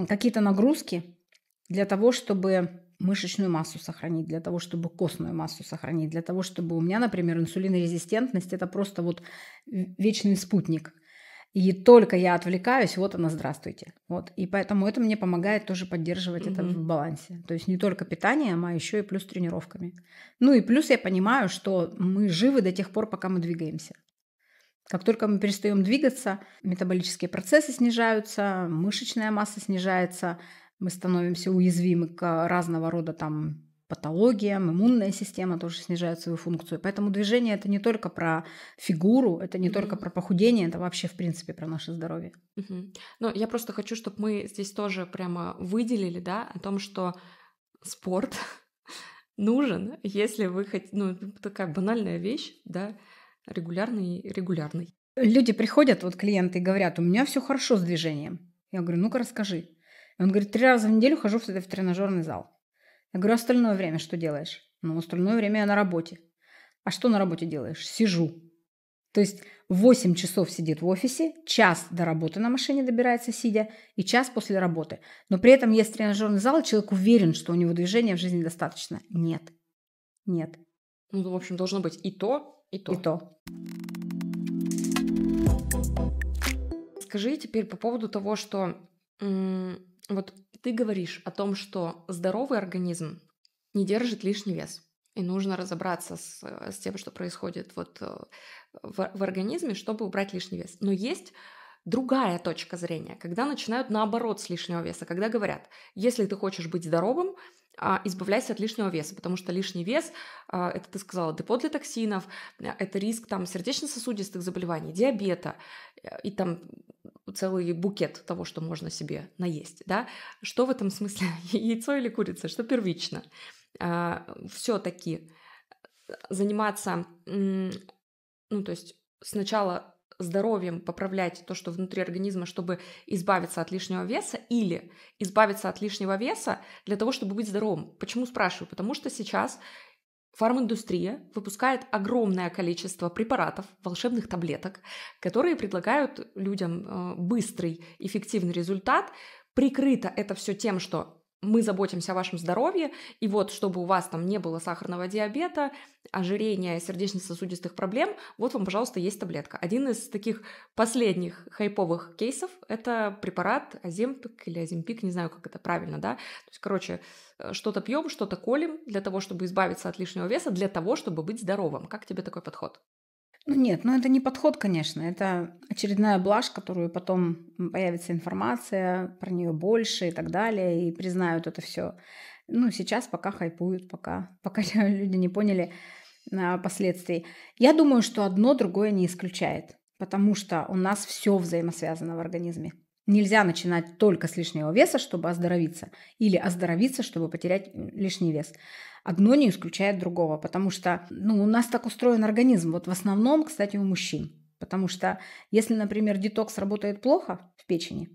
какие-то нагрузки для того, чтобы мышечную массу сохранить, для того, чтобы костную массу сохранить, для того, чтобы у меня, например, инсулинорезистентность – это просто вот вечный спутник – и только я отвлекаюсь, вот она, здравствуйте. Вот. И поэтому это мне помогает тоже поддерживать mm-hmm. это в балансе. То есть не только питанием, а еще и плюс тренировками. Ну и плюс я понимаю, что мы живы до тех пор, пока мы двигаемся. Как только мы перестаем двигаться, метаболические процессы снижаются, мышечная масса снижается, мы становимся уязвимы к разного рода там патологиям, иммунная система тоже снижает свою функцию. Поэтому движение это не только про фигуру, это не mm-hmm. только про похудение, это вообще в принципе про наше здоровье. Mm-hmm. Ну, я просто хочу, чтобы мы здесь тоже прямо выделили, да, о том, что спорт нужен, если вы хотите, ну, такая банальная вещь, да, регулярный, регулярный. Люди приходят, вот клиенты, и говорят, у меня все хорошо с движением. Я говорю, ну-ка расскажи. И он говорит, три раза в неделю хожу в тренажерный зал. Я говорю, остальное время что делаешь? Ну, остальное время я на работе. А что на работе делаешь? Сижу. То есть 8 часов сидит в офисе, час до работы на машине добирается, сидя, и час после работы. Но при этом есть тренажерный зал, человек уверен, что у него движения в жизни достаточно. Нет. Нет. Ну, в общем, должно быть и то, и то. И то. Скажи теперь по поводу того, что вот ты говоришь о том, что здоровый организм не держит лишний вес. И нужно разобраться с, э, с тем, что происходит вот э, в, в организме, чтобы убрать лишний вес. Но есть другая точка зрения, когда начинают наоборот с лишнего веса, когда говорят, если ты хочешь быть здоровым, а, избавляйся от лишнего веса, потому что лишний вес, а, это ты сказала, депо для токсинов, э, это риск там сердечно-сосудистых заболеваний, диабета и там целый букет того, что можно себе наесть, да? Что в этом смысле? Яйцо или курица? Что первично? А, Все-таки заниматься, ну, то есть сначала здоровьем поправлять то, что внутри организма, чтобы избавиться от лишнего веса, или избавиться от лишнего веса для того, чтобы быть здоровым. Почему спрашиваю? Потому что сейчас Фарминдустрия выпускает огромное количество препаратов, волшебных таблеток, которые предлагают людям э, быстрый, эффективный результат. Прикрыто это все тем, что мы заботимся о вашем здоровье, и вот, чтобы у вас там не было сахарного диабета, ожирения, сердечно-сосудистых проблем, вот вам, пожалуйста, есть таблетка. Один из таких последних хайповых кейсов – это препарат Аземпик или Аземпик, не знаю, как это правильно, да? То есть, короче, э, что-то пьем, что-то колем для того, чтобы избавиться от лишнего веса, для того, чтобы быть здоровым. Как тебе такой подход? Ну нет, ну это не подход, конечно. Это очередная блажь, которую потом появится информация, про нее больше и так далее, и признают это все. Ну, сейчас пока хайпуют, пока, пока люди не поняли а, последствий. Я думаю, что одно другое не исключает, потому что у нас все взаимосвязано в организме. Нельзя начинать только с лишнего веса, чтобы оздоровиться, или оздоровиться, чтобы потерять лишний вес одно не исключает другого, потому что ну, у нас так устроен организм. Вот в основном, кстати, у мужчин. Потому что если, например, детокс работает плохо в печени,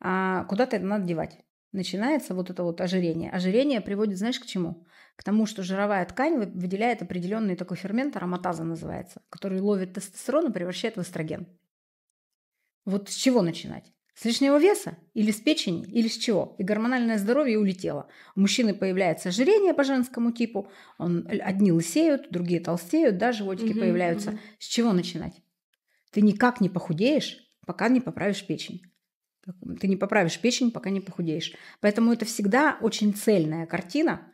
а, куда-то это надо девать. Начинается вот это вот ожирение. Ожирение приводит, знаешь, к чему? К тому, что жировая ткань выделяет определенный такой фермент, ароматаза называется, который ловит тестостерон и превращает в эстроген. Вот с чего начинать? С лишнего веса? Или с печени? Или с чего? И гормональное здоровье улетело. У мужчины появляется ожирение по женскому типу. Он, одни лысеют, другие толстеют, да, животики угу, появляются. Угу. С чего начинать? Ты никак не похудеешь, пока не поправишь печень. Ты не поправишь печень, пока не похудеешь. Поэтому это всегда очень цельная картина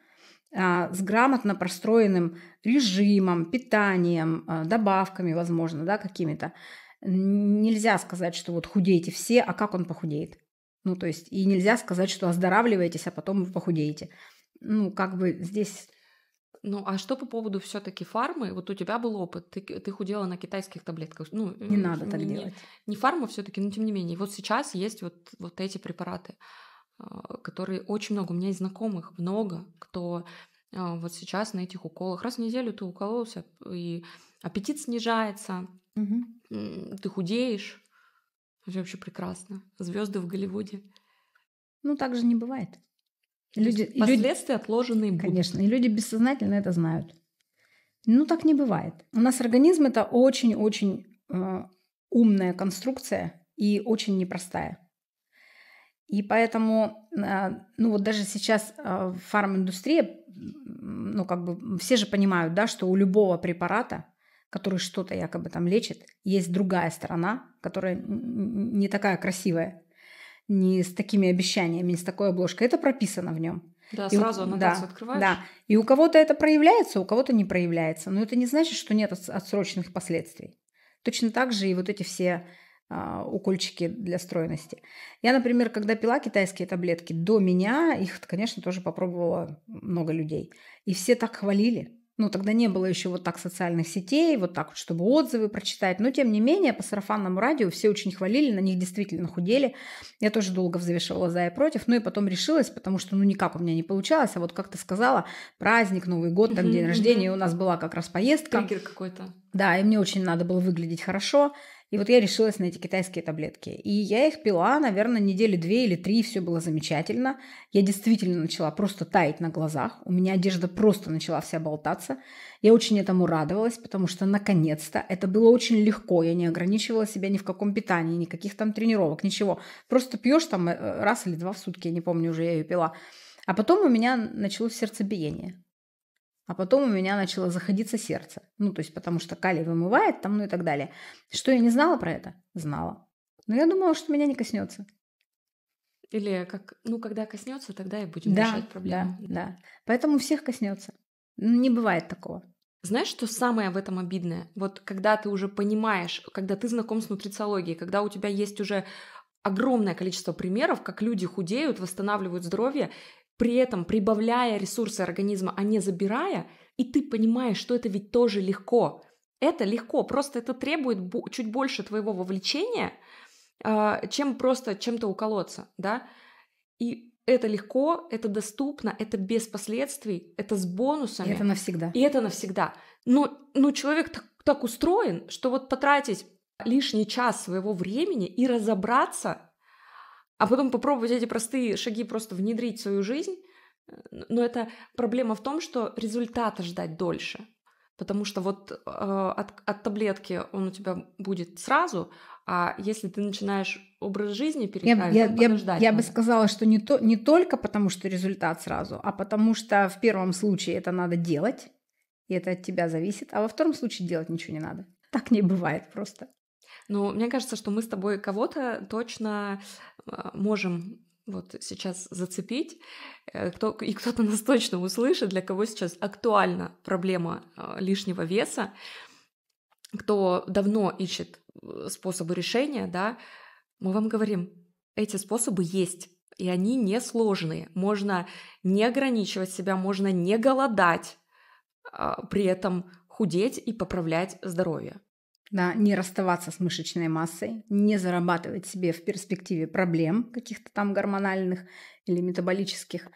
а, с грамотно простроенным режимом, питанием, а, добавками, возможно, да, какими-то нельзя сказать, что вот худеете все, а как он похудеет? Ну, то есть, и нельзя сказать, что оздоравливаетесь, а потом вы похудеете. Ну, как бы здесь... Ну, а что по поводу все таки фармы? Вот у тебя был опыт, ты, ты худела на китайских таблетках. Ну, не надо так не, делать. Не фарма все таки но тем не менее. Вот сейчас есть вот, вот эти препараты, а, которые очень много, у меня есть знакомых, много, кто а, вот сейчас на этих уколах. Раз в неделю ты укололся, и аппетит снижается, Угу. Ты худеешь. Это вообще прекрасно. Звезды в Голливуде. Ну, так же не бывает. Люди, последствия люди... отложенные будут. Конечно, и люди бессознательно это знают. Ну, так не бывает. У нас организм это очень-очень э, умная конструкция и очень непростая. И поэтому, э, ну вот даже сейчас э, фарминдустрия, ну как бы все же понимают, да, что у любого препарата который что-то якобы там лечит, есть другая сторона, которая не такая красивая, не с такими обещаниями, не с такой обложкой. Это прописано в нем. Да, и сразу она да, открывается. Да. И у кого-то это проявляется, у кого-то не проявляется. Но это не значит, что нет отсроченных последствий. Точно так же и вот эти все а, укольчики для стройности. Я, например, когда пила китайские таблетки, до меня их, конечно, тоже попробовала много людей. И все так хвалили ну, тогда не было еще вот так социальных сетей, вот так вот, чтобы отзывы прочитать. Но, тем не менее, по сарафанному радио все очень хвалили, на них действительно худели. Я тоже долго взвешивала за и против, ну и потом решилась, потому что, ну, никак у меня не получалось. А вот, как ты сказала, праздник, Новый год, там, угу, день угу. рождения, у нас была как раз поездка. Триггер какой-то. Да, и мне очень надо было выглядеть хорошо. И вот я решилась на эти китайские таблетки. И я их пила, наверное, недели две или три, все было замечательно. Я действительно начала просто таять на глазах. У меня одежда просто начала вся болтаться. Я очень этому радовалась, потому что наконец-то это было очень легко. Я не ограничивала себя ни в каком питании, никаких там тренировок, ничего. Просто пьешь там э, раз или два в сутки, я не помню, уже я ее пила. А потом у меня началось сердцебиение. А потом у меня начало заходиться сердце. Ну, то есть потому что калий вымывает там, ну и так далее. Что я не знала про это? Знала. Но я думала, что меня не коснется. Или как, ну, когда коснется, тогда и будем да, решать проблему. Да, да. Поэтому всех коснется. Ну, не бывает такого. Знаешь, что самое в этом обидное? Вот когда ты уже понимаешь, когда ты знаком с нутрициологией, когда у тебя есть уже огромное количество примеров, как люди худеют, восстанавливают здоровье, при этом прибавляя ресурсы организма, а не забирая, и ты понимаешь, что это ведь тоже легко. Это легко, просто это требует чуть больше твоего вовлечения, а, чем просто чем-то уколоться, да? И это легко, это доступно, это без последствий, это с бонусами. И это навсегда. И это навсегда. Но, но человек так, так устроен, что вот потратить лишний час своего времени и разобраться а потом попробовать эти простые шаги просто внедрить в свою жизнь. Э, но это проблема в том, что результата ждать дольше. Потому что вот э, от, от таблетки он у тебя будет сразу, а если ты начинаешь образ жизни переставить, я, я, я, я бы сказала, что не, то, не только потому, что результат сразу, а потому что в первом случае это надо делать, и это от тебя зависит, а во втором случае делать ничего не надо. Так не бывает просто. Но мне кажется, что мы с тобой кого-то точно а, можем вот сейчас зацепить, э, кто, и кто-то нас точно услышит, для кого сейчас актуальна проблема а, лишнего веса, кто давно ищет э, способы решения, да, мы вам говорим, эти способы есть, и они несложные. Можно не ограничивать себя, можно не голодать, а, при этом худеть и поправлять здоровье да, не расставаться с мышечной массой, не зарабатывать себе в перспективе проблем каких-то там гормональных или метаболических,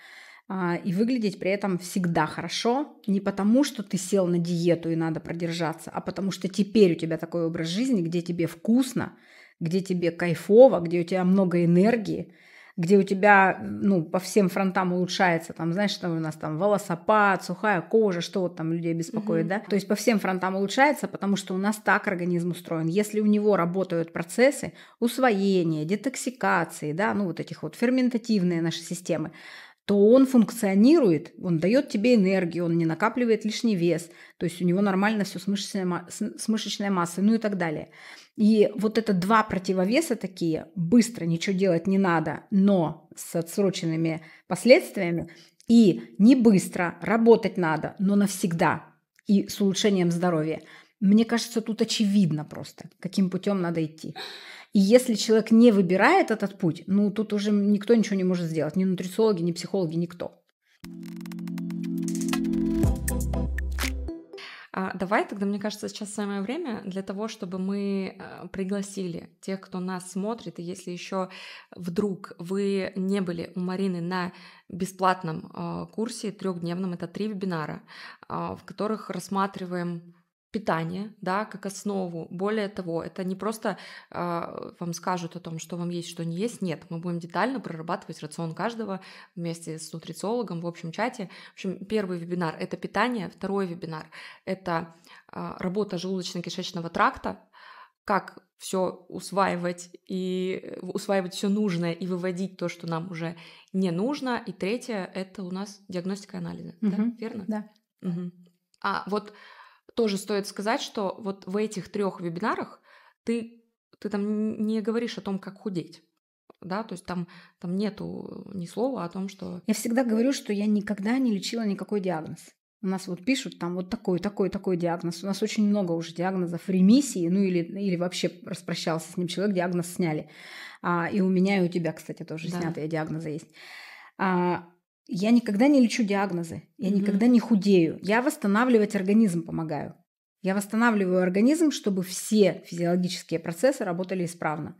а, и выглядеть при этом всегда хорошо, не потому, что ты сел на диету и надо продержаться, а потому что теперь у тебя такой образ жизни, где тебе вкусно, где тебе кайфово, где у тебя много энергии, где у тебя, ну, по всем фронтам улучшается, там, знаешь, там у нас там волосопад, сухая кожа, что вот там людей беспокоит, mm-hmm. да, то есть по всем фронтам улучшается, потому что у нас так организм устроен. Если у него работают процессы усвоения, детоксикации, да, ну, вот этих вот ферментативные наши системы, то он функционирует, он дает тебе энергию, он не накапливает лишний вес, то есть у него нормально все с мышечной, с мышечной массой, ну и так далее. И вот это два противовеса такие, быстро ничего делать не надо, но с отсроченными последствиями, и не быстро, работать надо, но навсегда, и с улучшением здоровья. Мне кажется, тут очевидно просто, каким путем надо идти. И если человек не выбирает этот путь, ну тут уже никто ничего не может сделать, ни нутрициологи, ни психологи, никто. А давай тогда, мне кажется, сейчас самое время для того, чтобы мы а, пригласили тех, кто нас смотрит, и если еще вдруг вы не были у Марины на бесплатном а, курсе трехдневном, это три вебинара, а, в которых рассматриваем питание, да, как основу. Более того, это не просто э, вам скажут о том, что вам есть, что не есть. Нет, мы будем детально прорабатывать рацион каждого вместе с нутрициологом в общем чате. В общем, первый вебинар это питание, второй вебинар это э, работа желудочно-кишечного тракта, как все усваивать и э, усваивать все нужное и выводить то, что нам уже не нужно. И третье это у нас диагностика анализа, угу, да, верно? Да. Угу. А вот тоже стоит сказать, что вот в этих трех вебинарах ты, ты там не говоришь о том, как худеть да, то есть там, там нету ни слова о том, что... Я всегда говорю, что я никогда не лечила никакой диагноз. У нас вот пишут там вот такой, такой, такой диагноз. У нас очень много уже диагнозов ремиссии, ну или, или вообще распрощался с ним человек, диагноз сняли. А, и у меня и у тебя, кстати, тоже да. снятые диагнозы есть. А, я никогда не лечу диагнозы, я mm-hmm. никогда не худею. Я восстанавливать организм помогаю. Я восстанавливаю организм, чтобы все физиологические процессы работали исправно.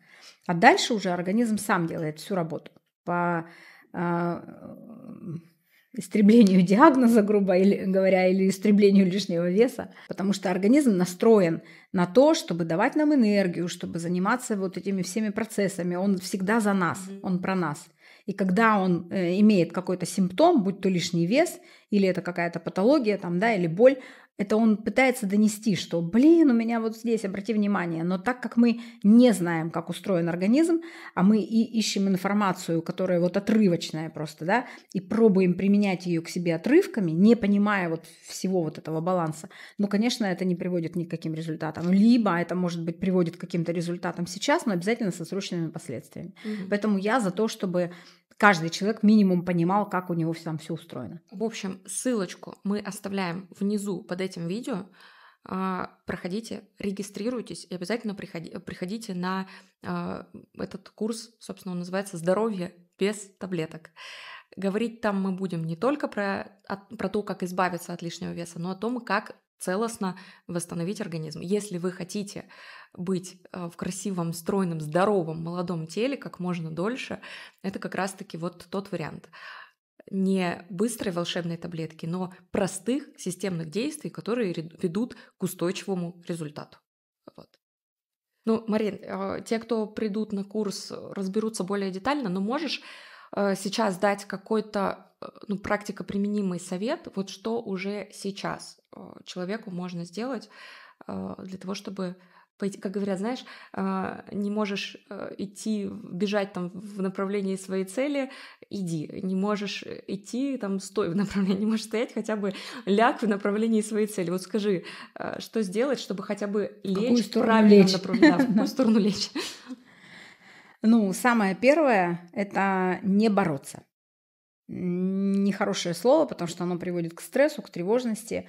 А дальше уже организм сам делает всю работу по э, истреблению диагноза, грубо говоря, или истреблению лишнего веса, потому что организм настроен на то, чтобы давать нам энергию, чтобы заниматься вот этими всеми процессами. Он всегда за нас, он про нас. И когда он э, имеет какой-то симптом, будь то лишний вес или это какая-то патология там, да, или боль, это он пытается донести, что, блин, у меня вот здесь, обрати внимание. Но так как мы не знаем, как устроен организм, а мы и ищем информацию, которая вот отрывочная просто, да, и пробуем применять ее к себе отрывками, не понимая вот всего вот этого баланса, ну, конечно, это не приводит ни к каким результатам. Либо это, может быть, приводит к каким-то результатам сейчас, но обязательно со срочными последствиями. Угу. Поэтому я за то, чтобы каждый человек минимум понимал, как у него там все устроено. В общем, ссылочку мы оставляем внизу под этим видео. А, проходите, регистрируйтесь и обязательно приходи, приходите на а, этот курс, собственно, он называется «Здоровье без таблеток». Говорить там мы будем не только про, про то, как избавиться от лишнего веса, но о том, как целостно восстановить организм. Если вы хотите быть э, в красивом, стройном, здоровом, молодом теле как можно дольше, это как раз-таки вот тот вариант. Не быстрой волшебной таблетки, но простых системных действий, которые ведут к устойчивому результату. Вот. Ну, Марин, э, те, кто придут на курс, разберутся более детально, но можешь Э, сейчас дать какой-то э, ну, практика применимый совет, вот что уже сейчас э, человеку можно сделать для того, чтобы пойти, как говорят, знаешь, не можешь идти, бежать там в направлении своей цели, иди, не можешь идти, там, стой в направлении, не можешь стоять, хотя бы ляг в направлении своей цели. Вот скажи, что сделать, чтобы хотя бы лечь в правильном направлении, в какую сторону лечь? Ну, самое первое – это не бороться. Нехорошее слово, потому что оно приводит к стрессу, к тревожности,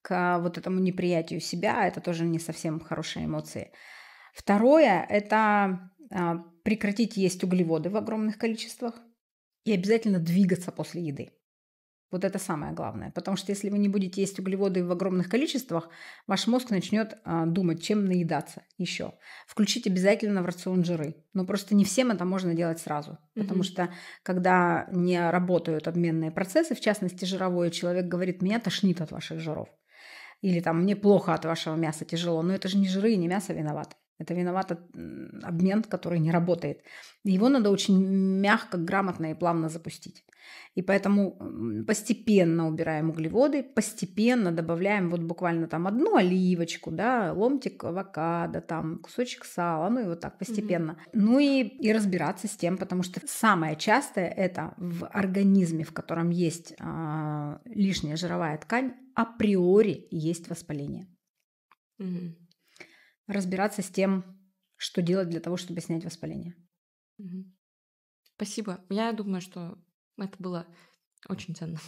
к вот этому неприятию себя. А это тоже не совсем хорошие эмоции. Второе – это а, прекратить есть углеводы в огромных количествах и обязательно двигаться после еды. Вот это самое главное. Потому что если вы не будете есть углеводы в огромных количествах, ваш мозг начнет а, думать, чем наедаться еще. Включить обязательно в рацион жиры. Но просто не всем это можно делать сразу. Потому mm-hmm. что когда не работают обменные процессы, в частности жировой, человек говорит, меня тошнит от ваших жиров. Или там мне плохо от вашего мяса тяжело. Но это же не жиры и не мясо виноваты. Это виноват обмен, который не работает. Его надо очень мягко, грамотно и плавно запустить. И поэтому постепенно убираем углеводы, постепенно добавляем вот буквально там одну оливочку, да, ломтик авокадо, там кусочек сала, ну и вот так постепенно. Mm-hmm. Ну и, и разбираться с тем, потому что самое частое это в организме, в котором есть э, лишняя жировая ткань, априори есть воспаление. Mm-hmm разбираться с тем, что делать для того, чтобы снять воспаление. Спасибо. Я думаю, что это было очень ценно.